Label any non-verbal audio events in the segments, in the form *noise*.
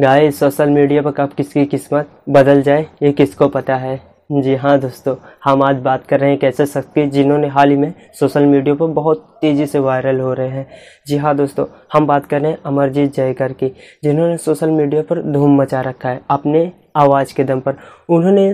गाय social media पर कब किसकी किस्मत बदल जाए ये किसको पता है जी हाँ दोस्तों हम आज बात कर रहे हैं कैसे ऐसे शख्स की जिन्होंने हाल ही में सोशल मीडिया पर बहुत तेज़ी से वायरल हो रहे हैं जी हाँ दोस्तों हम बात कर रहे हैं अमरजीत जयकर की जिन्होंने सोशल मीडिया पर धूम मचा रखा है अपने आवाज़ के दम पर उन्होंने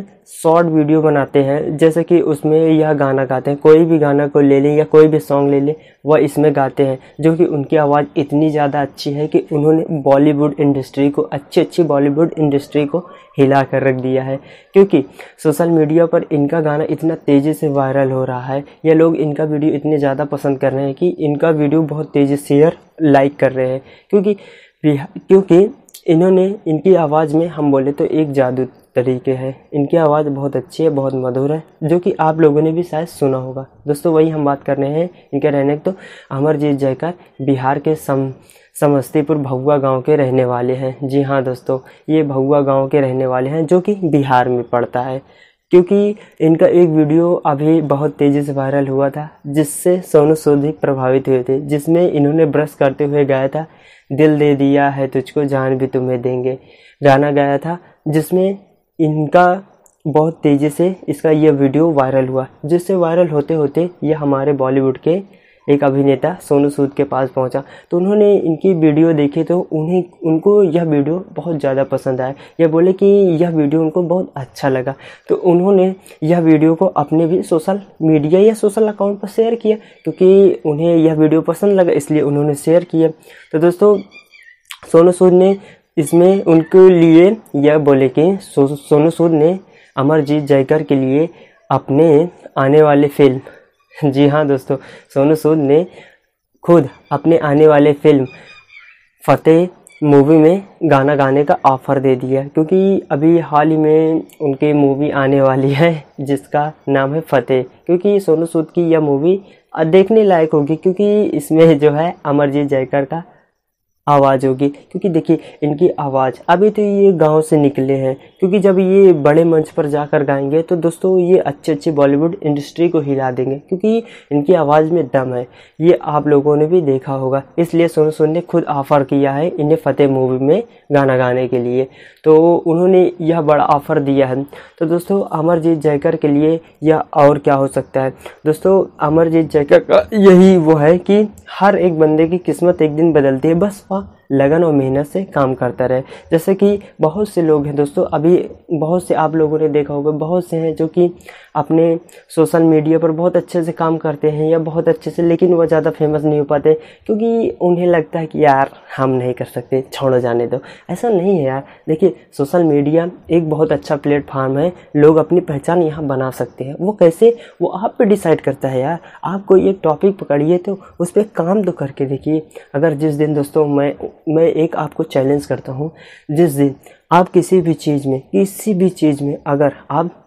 शॉर्ट वीडियो बनाते हैं जैसे कि उसमें यह गाना गाते हैं कोई भी गाना को ले लें या कोई भी सॉन्ग ले लें वह इसमें गाते हैं जो कि उनकी आवाज़ इतनी ज़्यादा अच्छी है कि उन्होंने बॉलीवुड इंडस्ट्री को अच्छी अच्छी बॉलीवुड इंडस्ट्री को हिला कर रख दिया है क्योंकि सोशल मीडिया पर इनका गाना इतना तेज़ी से वायरल हो रहा है या लोग इनका वीडियो इतने ज़्यादा पसंद कर रहे हैं कि इनका वीडियो बहुत तेज़ी शेयर लाइक कर रहे हैं क्योंकि क्योंकि इन्होंने इनकी आवाज़ में हम बोले तो एक जादू तरीके है इनकी आवाज़ बहुत अच्छी है बहुत मधुर है जो कि आप लोगों ने भी शायद सुना होगा दोस्तों वही हम बात कर रहे हैं इनके रहने तो अमरजीत जयकर बिहार के सम समस्तीपुर भगुआ गांव के रहने वाले हैं जी हाँ दोस्तों ये भगुआ गांव के रहने वाले हैं जो कि बिहार में पड़ता है क्योंकि इनका एक वीडियो अभी बहुत तेज़ी से वायरल हुआ था जिससे सोनू सूद प्रभावित हुए थे जिसमें इन्होंने ब्रश करते हुए गाया था दिल दे दिया है तुझको जान भी तुम्हें देंगे गाना गाया था जिसमें इनका बहुत तेज़ी से इसका यह वीडियो वायरल हुआ जिससे वायरल होते होते ये हमारे बॉलीवुड के एक अभिनेता सोनू सूद के पास पहुंचा तो उन्होंने इनकी वीडियो देखी तो उन्हें उनको यह वीडियो बहुत ज़्यादा पसंद आया यह बोले कि यह वीडियो उनको बहुत अच्छा लगा तो उन्होंने यह वीडियो को अपने भी सोशल मीडिया या सोशल अकाउंट पर शेयर किया क्योंकि उन्हें यह वीडियो पसंद लगा इसलिए उन्होंने शेयर किया तो दोस्तों सोनू सूद ने इसमें उनके लिए यह बोले कि सोनू सूद ने अमरजीत जयकर के लिए अपने आने वाले फिल्म *laughs* जी हाँ दोस्तों सोनू सूद ने खुद अपने आने वाले फिल्म फतेह मूवी में गाना गाने का ऑफ़र दे दिया क्योंकि अभी हाल ही में उनकी मूवी आने वाली है जिसका नाम है फतेह क्योंकि सोनू सूद की यह मूवी देखने लायक होगी क्योंकि इसमें जो है अमरजीत जयकर का आवाज़ होगी क्योंकि देखिए इनकी आवाज़ अभी तो ये गांव से निकले हैं क्योंकि जब ये बड़े मंच पर जाकर गाएंगे तो दोस्तों ये अच्छे अच्छे बॉलीवुड इंडस्ट्री को हिला देंगे क्योंकि इनकी आवाज़ में दम है ये आप लोगों ने भी देखा होगा इसलिए सोनू सोन ने खुद ऑफ़र किया है इन्हें फतेह मूवी में गाना गाने के लिए तो उन्होंने यह बड़ा ऑफ़र दिया है तो दोस्तों अमरजीत जयकर के लिए यह और क्या हो सकता है दोस्तों अमरजीत जयकर का यही वो है कि हर एक बंदे की किस्मत एक दिन बदलती है बस sofa लगन और मेहनत से काम करता रहे जैसे कि बहुत से लोग हैं दोस्तों अभी बहुत से आप लोगों ने देखा होगा बहुत से हैं जो कि अपने सोशल मीडिया पर बहुत अच्छे से काम करते हैं या बहुत अच्छे से लेकिन वह ज़्यादा फेमस नहीं हो पाते क्योंकि उन्हें लगता है कि यार हम नहीं कर सकते छोड़ो जाने दो ऐसा नहीं है यार देखिए सोशल मीडिया एक बहुत अच्छा प्लेटफार्म है लोग अपनी पहचान यहाँ बना सकते हैं वो कैसे वो आप पे डिसाइड करता है यार आप कोई एक टॉपिक पकड़िए तो उस पर काम तो करके देखिए अगर जिस दिन दोस्तों मैं मैं एक आपको चैलेंज करता हूँ जिस दिन आप किसी भी चीज़ में किसी भी चीज़ में अगर आप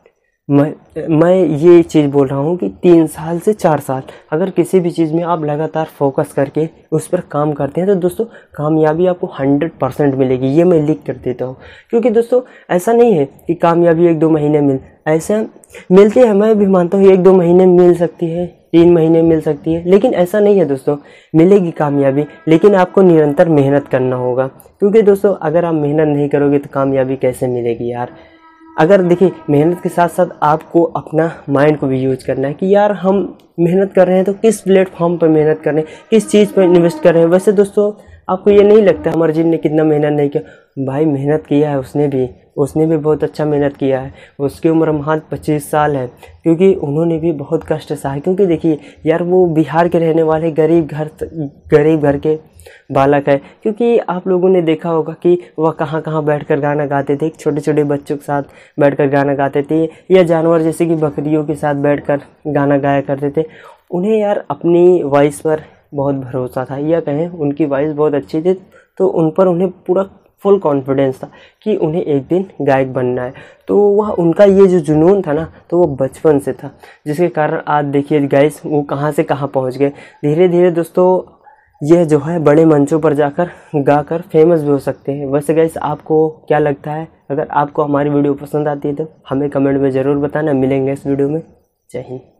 मैं मैं ये चीज़ बोल रहा हूँ कि तीन साल से चार साल अगर किसी भी चीज़ में आप लगातार फोकस करके उस पर काम करते हैं तो दोस्तों कामयाबी आपको हंड्रेड परसेंट मिलेगी ये मैं लिख कर देता हूँ क्योंकि दोस्तों ऐसा नहीं है कि कामयाबी एक दो महीने मिल ऐसा मिलती है मैं भी मानता हूँ एक दो महीने मिल सकती है तीन महीने मिल सकती है लेकिन ऐसा नहीं है दोस्तों मिलेगी कामयाबी लेकिन आपको निरंतर मेहनत करना होगा क्योंकि दोस्तों अगर आप मेहनत नहीं करोगे तो कामयाबी कैसे मिलेगी यार अगर देखिए मेहनत के साथ साथ आपको अपना माइंड को भी यूज करना है कि यार हम मेहनत कर रहे हैं तो किस प्लेटफॉर्म पर मेहनत कर रहे हैं किस चीज़ पर इन्वेस्ट कर रहे हैं वैसे दोस्तों आपको ये नहीं लगता अमर ने कितना मेहनत नहीं किया भाई मेहनत किया है उसने भी उसने भी बहुत अच्छा मेहनत किया है उसकी उम्र महान पच्चीस साल है क्योंकि उन्होंने भी बहुत कष्ट सहा क्योंकि देखिए यार वो बिहार के रहने वाले गरीब घर गरीब घर के बालक है क्योंकि आप लोगों ने देखा होगा कि वह कहाँ कहाँ कर गाना गाते थे छोटे छोटे बच्चों के साथ कर गाना गाते थे या जानवर जैसे कि बकरियों के साथ कर गाना गाया करते थे उन्हें यार अपनी वॉइस पर बहुत भरोसा था या कहें उनकी वॉइस बहुत अच्छी थी तो उन पर उन्हें पूरा फुल कॉन्फिडेंस था कि उन्हें एक दिन गायक बनना है तो वह उनका ये जो जुनून था ना तो वो बचपन से था जिसके कारण आज देखिए गाइस वो कहाँ से कहाँ पहुँच गए धीरे धीरे दोस्तों यह जो है बड़े मंचों पर जाकर गाकर फेमस भी हो सकते हैं वैसे गाइस आपको क्या लगता है अगर आपको हमारी वीडियो पसंद आती है तो हमें कमेंट में ज़रूर बताना मिलेंगे इस वीडियो में जय हिंद